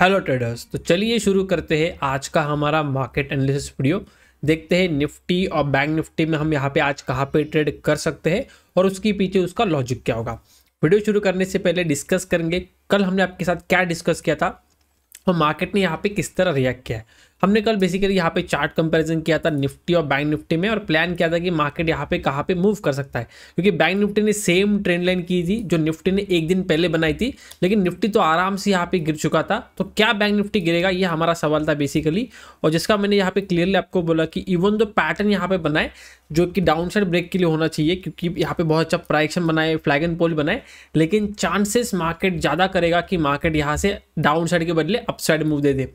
hello traders तो चलिए शुरू करते हैं आज का हमारा मार्केट एनालिसिस वीडियो देखते हैं निफ्टी और बैंक निफ्टी में हम यहाँ पे आज कहाँ पे ट्रेड कर सकते हैं और उसके पीछे उसका लॉजिक क्या होगा वीडियो शुरू करने से पहले डिस्कस करेंगे कल हमने आपके साथ क्या डिस्कस किया था और मार्केट ने यहाँ पे किस तरह रिएक्ट किया है हमने कल बेसिकली यहाँ पे चार्ट कंपैरिजन किया था निफ्टी और बैंक निफ्टी में और प्लान किया था कि मार्केट यहाँ पे कहाँ पे मूव कर सकता है क्योंकि बैंक निफ्टी ने सेम ट्रेंड लाइन की थी जो निफ्टी ने एक दिन पहले बनाई थी लेकिन निफ्टी तो आराम से यहाँ पे गिर चुका था तो क्या बैंक निफ्टी गिरेगा ये हमारा सवाल था बेसिकली और जिसका मैंने यहाँ पे क्लियरली आपको बोला कि इवन जो पैटर्न यहाँ पे बनाए जो कि डाउन साइड ब्रेक के लिए होना चाहिए क्योंकि यहाँ पे बहुत अच्छा प्राइक्शन बनाए फ्लैग एंड पोल बनाए लेकिन चांसेस मार्केट ज़्यादा करेगा कि मार्केट यहाँ से डाउन साइड के बदले अप साइड मूव दे दे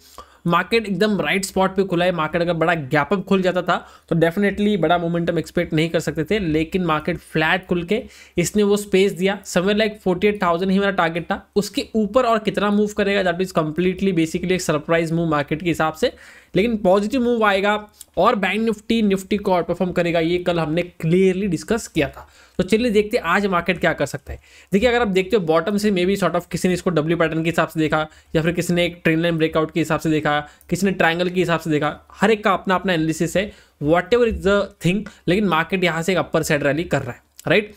मार्केट एकदम राइट स्पॉट पे खुला है मार्केट अगर बड़ा गैप अप खुल जाता था तो डेफिनेटली बड़ा मोमेंटम एक्सपेक्ट नहीं कर सकते थे लेकिन मार्केट फ्लैट खुल के इसने वो स्पेस दिया समय लाइक फोर्टी एट थाउजेंड ही मेरा टारगेट था उसके ऊपर और कितना मूव करेगा दैट इज कम्प्लीटली बेसिकली एक सरप्राइज मूव मार्केट के हिसाब से लेकिन पॉजिटिव मूव आएगा और बैंक निफ्टी निफ्टी को परफॉर्म करेगा ये कल हमने क्लियरली डिस्कस किया था तो चलिए देखते हैं आज मार्केट क्या कर सकता है देखिए अगर आप देखते हो बॉटम से मे बी शॉर्ट ऑफ किसी ने इसको डब्ल्यू पैटर्न के हिसाब से देखा या फिर किसी ने एक ट्रेन लाइन ब्रेकआउट के हिसाब से देखा किसी ने ट्राइंगल के हिसाब से देखा हर एक का अपना अपना एनालिसिस है whatever is the thing लेकिन मार्केट यहाँ से एक अपर साइड रैली कर रहा है राइट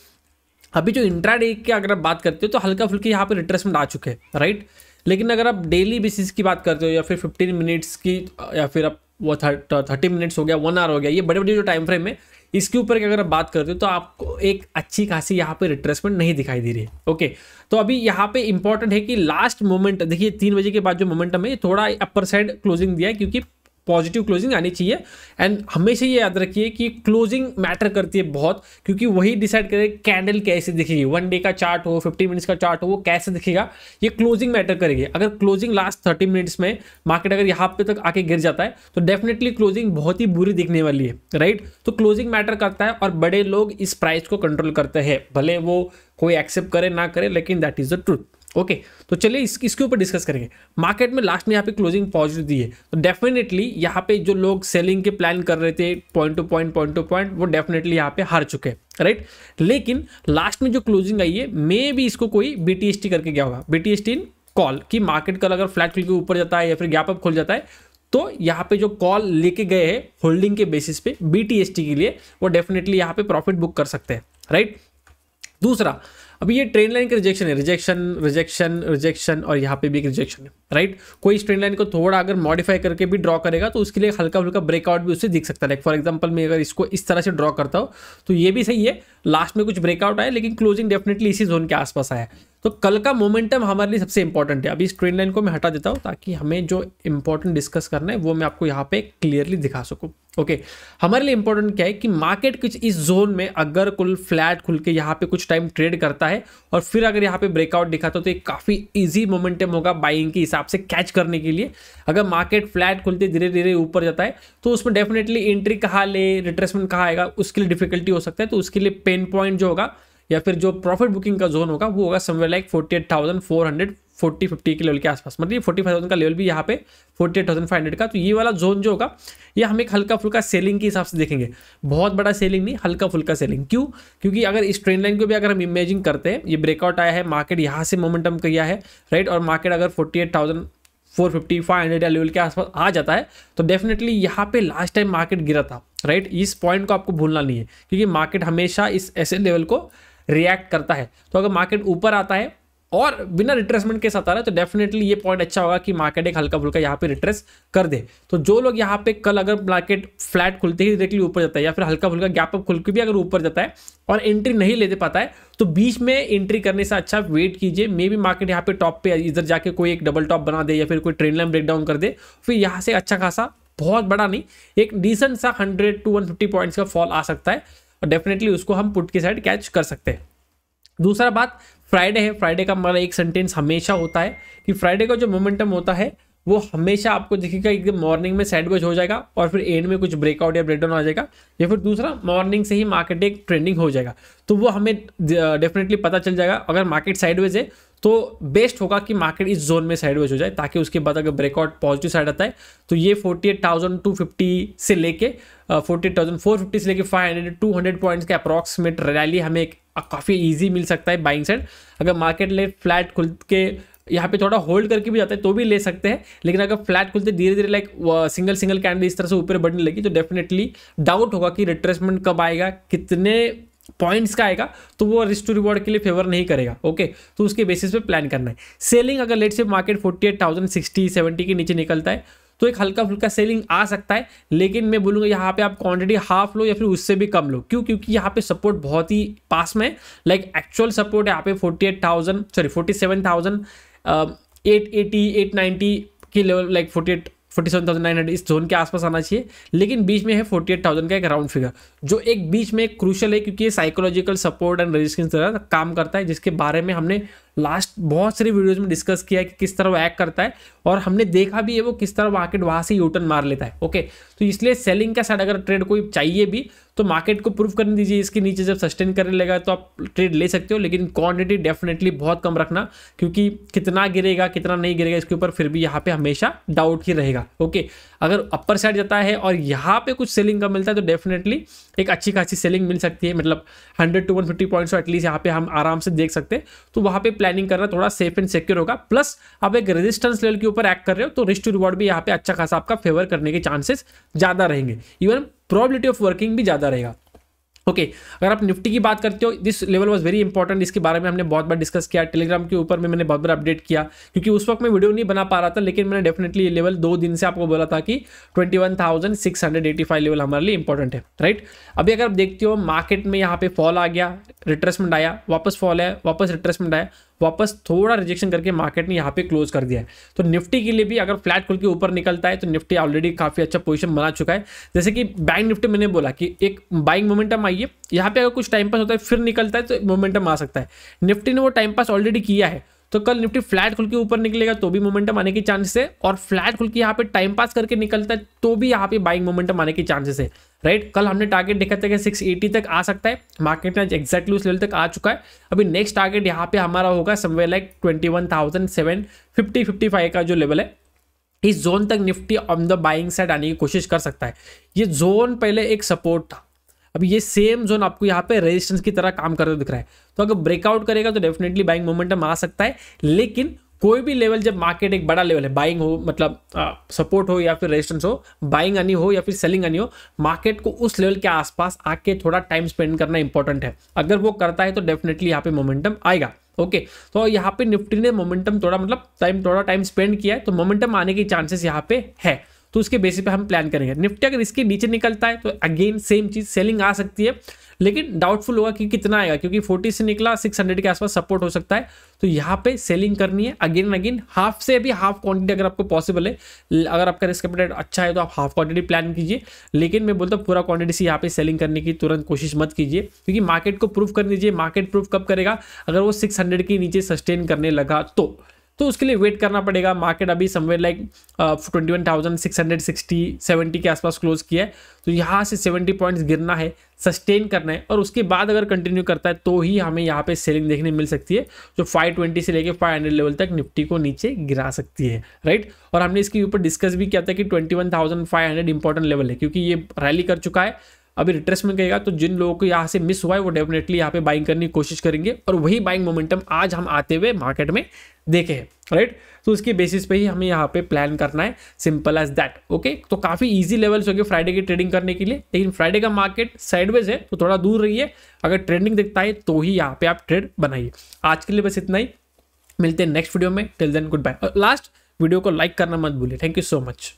अभी जो इंट्राडे की अगर आप बात करते हो तो हल्का फुल्की यहाँ पर रिट्रेसमेंट आ चुके हैं राइट लेकिन अगर आप डेली बेसिस की बात करते हो या फिर फिफ्टीन मिनट्स की या फिर आप वो थर्टी मिनट्स तो हो गया वन आवर हो गया ये बड़े बड़े जो टाइम फ्रेम है इसके ऊपर की अगर आप बात करते हो तो आपको एक अच्छी खासी यहाँ पे रिट्रेसमेंट नहीं दिखाई दे रही है ओके तो अभी यहाँ पे इंपॉर्टेंट है कि लास्ट मोमेंट देखिए तीन बजे के बाद जो मोमेंटम है थोड़ा अपर साइड क्लोजिंग दिया है क्योंकि पॉजिटिव क्लोजिंग आनी चाहिए एंड हमेशा ये याद रखिए कि क्लोजिंग मैटर करती है बहुत क्योंकि वही डिसाइड करे कैंडल कैसे दिखेगी वन डे का चार्ट हो फिफ्टी मिनट्स का चार्ट हो वो कैसे दिखेगा ये क्लोजिंग मैटर करेगी अगर क्लोजिंग लास्ट थर्टी मिनट्स में मार्केट अगर यहाँ पे तक आके गिर जाता है तो डेफिनेटली क्लोजिंग बहुत ही बुरी दिखने वाली है राइट तो क्लोजिंग मैटर करता है और बड़े लोग इस प्राइस को कंट्रोल करते हैं भले वो कोई एक्सेप्ट करे ना करे लेकिन that is the truth okay okay, तो चलिए इस, इसके ऊपर डिस्कस करेंगे मार्केट में लास्ट में यहाँ पे क्लोजिंग पॉजिटिव दी है तो डेफिनेटली यहाँ पे जो लोग सेलिंग के प्लान कर रहे थे point to point point to point वो डेफिनेटली यहाँ पे हार चुके हैं राइट लेकिन लास्ट में जो क्लोजिंग आई है मे भी इसको कोई बी करके गया होगा बी इन कॉल कि मार्केट कल अगर फ्लैट खुल के ऊपर जाता है या फिर गैप अप खुल जाता है तो यहाँ पे जो कॉल लेके गए हैं होल्डिंग के बेसिस पे बी के लिए वो डेफिनेटली यहाँ पे प्रॉफिट बुक कर सकते हैं राइट दूसरा अभी ये ट्रेन लाइन का रिजेक्शन है रिजेक्शन रिजेक्शन रिजेक्शन और यहाँ पे भी एक रिजेक्शन है राइट कोई इस ट्रेन लाइन को थोड़ा अगर मॉडिफाई करके भी ड्रॉ करेगा तो उसके लिए हल्का हल्का ब्रेकआउट भी उससे दिख सकता है लाइक फॉर एग्जाम्पल मैं अगर इसको इस तरह से ड्रॉ करता हूँ तो ये भी सही है लास्ट में कुछ ब्रेकआउट आया लेकिन क्लोजिंग डेफिनेटली इसी जोन के आसपास आया तो कल का मोमेंटम हमारे लिए सबसे इंपॉर्टेंट है अभी इस ट्रेन लाइन को मैं हटा देता हूँ ताकि हमें जो इंपॉर्टेंट डिस्कस करना है वो मैं आपको यहाँ पे क्लियरली दिखा सकूँ ओके हमारे लिए इंपॉर्टेंट क्या है कि मार्केट कुछ इस जोन में अगर कुल फ्लैट खुल के यहाँ पे कुछ टाइम ट्रेड करता है और फिर अगर यहाँ पे ब्रेकआउट दिखाता हो तो एक काफ़ी ईजी मोमेंटम होगा बाइंग के हिसाब से कैच करने के लिए अगर मार्केट फ्लैट खुलते धीरे धीरे ऊपर जाता है तो उसमें डेफिनेटली एंट्री कहाँ ले रिट्रेसमेंट कहाँ आएगा उसके लिए डिफिकल्टी हो सकता है तो उसके लिए पेन पॉइंट जो होगा या फिर जो प्रॉफिट बुकिंग का जोन होगा वो होगा somewhere like forty eight thousand four hundred forty fifty के लेवल के आसपास मतलब फोर्टी फाइव थाउजेंड का लेवल भी यहाँ पे forty eight thousand five hundred का तो ये वाला जोन जो होगा ये हम एक हल्का फुल्का सेलिंग के हिसाब से देखेंगे बहुत बड़ा सेलिंग नहीं हल्का फुल्का सेलिंग क्यों क्योंकि अगर इस ट्रेंड लाइन को भी अगर हम इमेजिन करते हैं ये ब्रेकआउट आया है मार्केट यहाँ से मोमेंटम किया है राइट और मार्केट अगर forty eight thousand four fifty five hundred या लेवल के आसपास आ जाता है तो डेफिनेटली यहाँ पे लास्ट टाइम मार्केट गिरा था राइट इस पॉइंट को आपको भूलना नहीं है क्योंकि मार्केट हमेशा इस ऐसे लेवल को रिएक्ट करता है तो अगर मार्केट ऊपर आता है और बिना रिट्रेसमेंट के साथ आ रहा है तो डेफिनेटली ये पॉइंट अच्छा होगा कि मार्केट एक हल्का फुल्का यहाँ पे रिट्रेस कर दे तो जो लोग यहाँ पे कल अगर मार्केट फ्लैट खुलते ही डायरेक्टली ऊपर जाता है या फिर हल्का फुल्का गैप अप खुल के भी अगर ऊपर जाता है और एंट्री नहीं ले दे पाता है तो बीच में एंट्री करने से अच्छा वेट कीजिए मे बी मार्केट यहाँ पे टॉप पे इधर जाके कोई एक डबल टॉप बना दे या फिर कोई ट्रेन लाइन ब्रेकडाउन कर दे फिर यहाँ से अच्छा खासा बहुत बड़ा नहीं एक डिसेंट सा hundred to one fifty points का फॉल आ सकता है और डेफिनेटली उसको हम पुट की साइड कैच कर सकते हैं दूसरा बात फ्राइडे है फ्राइडे का मतलब एक सेंटेंस हमेशा होता है कि फ्राइडे का जो मोमेंटम होता है वो हमेशा आपको दिखेगा एकदम मॉर्निंग में सैंडविच हो जाएगा और फिर एंड में कुछ ब्रेकआउट या ब्रेकडाउन आ जाएगा या फिर दूसरा मॉर्निंग से ही मार्केट एक ट्रेंडिंग हो जाएगा तो वो हमें डेफिनेटली पता चल जाएगा अगर मार्केट साइडवेज है तो बेस्ट होगा कि मार्केट इस जोन में साइडवेज हो जाए ताकि उसके बाद अगर ब्रेकआउट पॉजिटिव साइड आता है तो ये forty eight thousand two fifty से लेके forty eight thousand four fifty से लेके five hundred to hundred points के अप्रॉक्सीमेट रैली हमें एक काफ़ी ईजी मिल सकता है बाइंग साइड अगर मार्केट ले फ्लैट खुल के यहाँ पे थोड़ा होल्ड करके भी जाते हैं तो भी ले सकते हैं लेकिन अगर फ्लैट खुलते धीरे धीरे लाइक सिंगल सिंगल कैंडल इस तरह से ऊपर बढ़ने लगी तो डेफिनेटली डाउट होगा कि रिट्रेसमेंट कब आएगा कितने पॉइंट्स का आएगा तो वो रिस्क टू रिवॉर्ड के लिए फेवर नहीं करेगा ओके तो उसके बेसिस पे प्लान करना है सेलिंग अगर लेट से market forty eight thousand sixty seventy के नीचे निकलता है तो एक हल्का फुल्का सेलिंग आ सकता है लेकिन मैं बोलूँगा यहाँ पे आप क्वांटिटी हाफ लो या फिर उससे भी कम लो क्यों क्योंकि यहाँ पे सपोर्ट बहुत ही पास में लाइक एक्चुअल सपोर्ट यहाँ पे forty eight thousand sorry forty seven thousand eight eighty eight ninety की level like forty eight forty seven thousand nine hundred इस जोन के आसपास आना चाहिए लेकिन बीच में है फोर्टी एट थाउजेंड का एक राउंड फिगर जो एक बीच में क्रूशल है क्योंकि ये साइकोलॉजिकल सपोर्ट एंड रेजिस्टेंस तरह काम करता है जिसके बारे में हमने लास्ट बहुत सारी वीडियोज में डिस्कस किया कि किस तरह वो एक्ट करता है और हमने देखा भी है वो किस तरह मार्केट वहाँ से यूटर्न मार लेता है ओके तो इसलिए सेलिंग का साइड अगर ट्रेड कोई चाहिए भी तो मार्केट को प्रूव करने दीजिए इसके नीचे जब सस्टेन करने लगा तो आप ट्रेड ले सकते हो लेकिन क्वांटिटी डेफिनेटली बहुत कम रखना क्योंकि कितना गिरेगा कितना नहीं गिरेगा इसके ऊपर फिर भी यहाँ पे हमेशा डाउट ही रहेगा ओके अगर अपर साइड जाता है और यहाँ पे कुछ सेलिंग का मिलता है तो डेफिनेटली एक अच्छी खासी सेलिंग मिल सकती है मतलब hundred to one fifty points at least यहाँ पे हम आराम से देख सकते हैं तो वहाँ पर प्लानिंग करना थोड़ा सेफ एंड सिक्योर होगा प्लस आप एक रेजिस्टेंस लेवल के ऊपर एक्ट कर रहे हो तो रिस्ट टू रिवॉर्ड भी यहाँ पे अच्छा खासा आपका फेवर करने के चांसेस ज़्यादा रहेंगे इवन प्रॉबिलिटी ऑफ वर्किंग भी ज़्यादा रहेगा ओके okay, अगर आप निफ्टी की बात करते हो this level was very important इसके बारे में हमने बहुत बार डिस्कस किया टेलीग्राम के ऊपर में मैंने बहुत बार अपडेट किया क्योंकि उस वक्त मैं वीडियो नहीं बना पा रहा था लेकिन मैंने डेफिनेटली ये लेवल दो दिन से आपको बोला था कि 21,685 लेवल हमारे लिए इंपॉर्टेंट है राइट अभी अगर आप देखते हो मार्केट में यहाँ पे फॉल आ गया रिट्रेसमेंट आया वापस फॉल है वापस रिट्रेसमेंट आया वापस थोड़ा रिजेक्शन करके मार्केट ने यहाँ पे क्लोज कर दिया है तो निफ्टी के लिए भी अगर फ्लैट खुल के ऊपर निकलता है तो निफ्टी ऑलरेडी काफ़ी अच्छा पोजिशन बना चुका है जैसे कि बैंक निफ्टी मैंने बोला कि एक बाइंग मोमेंटम आइए यहाँ पे अगर कुछ टाइम पास होता है फिर निकलता है तो मोमेंटम आ सकता है निफ्टी ने वो टाइम पास ऑलरेडी किया है तो कल निफ्टी फ्लैट खुल के ऊपर निकलेगा तो भी मोमेंटम आने के चांसेस है और फ्लैट खुल के यहाँ पे टाइम पास करके निकलता है तो भी यहाँ पे बाइंग मोमेंटम आने के चांसेस है राइट कल हमने टारगेट देखा था कि एटी तक आ सकता है मार्केट में एक्जैक्टली उस लेवल तक आ चुका है अभी नेक्स्ट टारगेट यहाँ पे हमारा होगा somewhere like twenty one thousand seven fifty fifty five का जो लेवल है इस जोन तक Nifty on the buying side आने की कोशिश कर सकता है ये जोन पहले एक सपोर्ट था अब ये सेम जोन आपको यहाँ पे रेजिस्टेंस की तरह काम करते दिख रहा है तो अगर ब्रेकआउट करेगा तो डेफिनेटली बाइंग मोमेंटम आ सकता है लेकिन कोई भी लेवल जब मार्केट एक बड़ा लेवल है बाइंग हो मतलब सपोर्ट हो या फिर रेजिस्टेंस हो बाइंग आनी हो या फिर सेलिंग आनी हो मार्केट को उस लेवल के आसपास आके थोड़ा टाइम स्पेंड करना इंपॉर्टेंट है अगर वो करता है तो डेफिनेटली यहाँ पे मोमेंटम आएगा ओके तो यहाँ पे निफ्टी ने मोमेंटम थोड़ा मतलब टाइम थोड़ा टाइम स्पेंड किया है तो मोमेंटम आने के चांसेस यहाँ पे है तो उसके बेसिस पे हम प्लान करेंगे निफ्टी अगर इसके नीचे निकलता है तो अगेन सेम चीज़ सेलिंग आ सकती है लेकिन डाउटफुल होगा कि कितना आएगा क्योंकि 40 से निकला 600 के आसपास सपोर्ट हो सकता है तो यहाँ पे सेलिंग करनी है अगेन एंड अगेन हाफ से भी हाफ क्वांटिटी अगर आपको पॉसिबल है अगर आपका रिस्क अपडेट अच्छा है तो आप हाफ क्वांटिटी प्लान कीजिए लेकिन मैं बोलता हूँ पूरा क्वांटिटी से यहाँ पे सेलिंग करने की तुरंत कोशिश मत कीजिए क्योंकि मार्केट को प्रूफ कर दीजिए मार्केट प्रूफ कब करेगा अगर वो सिक्स के नीचे सस्टेन करने लगा तो तो उसके लिए वेट करना पड़ेगा मार्केट अभी somewhere like twenty one thousand six hundred sixty seventy के आसपास क्लोज किया है तो यहाँ से सेवेंटी पॉइंट्स गिरना है सस्टेन करना है और उसके बाद अगर कंटिन्यू करता है तो ही हमें यहाँ पे सेलिंग देखने मिल सकती है जो फाइव ट्वेंटी से लेकर फाइव हंड्रेड लेवल तक निफ्टी को नीचे गिरा सकती है राइट और हमने इसके ऊपर डिस्कस भी किया था कि twenty one thousand five hundred important level है क्योंकि ये रैली कर चुका है अभी रिट्रेसमेंट कहेगा तो जिन लोगों को यहाँ से मिस हुआ है वो डेफिनेटली यहाँ पे बाइंग करने की कोशिश करेंगे और वही बाइंग मोमेंटम आज हम आते हुए मार्केट में देखे हैं राइट तो उसके बेसिस पे ही हमें यहाँ पे प्लान करना है सिंपल एज दैट ओके तो काफ़ी इजी लेवल्स होंगे फ्राइडे की ट्रेडिंग करने के लिए लेकिन फ्राइडे का मार्केट साइडवेज है तो थोड़ा दूर रहिए अगर ट्रेंडिंग दिखता है तो ही यहाँ पे आप ट्रेड बनाइए आज के लिए बस इतना ही मिलते हैं नेक्स्ट वीडियो में till then goodbye last video को लाइक करना मत भूलिए थैंक यू सो मच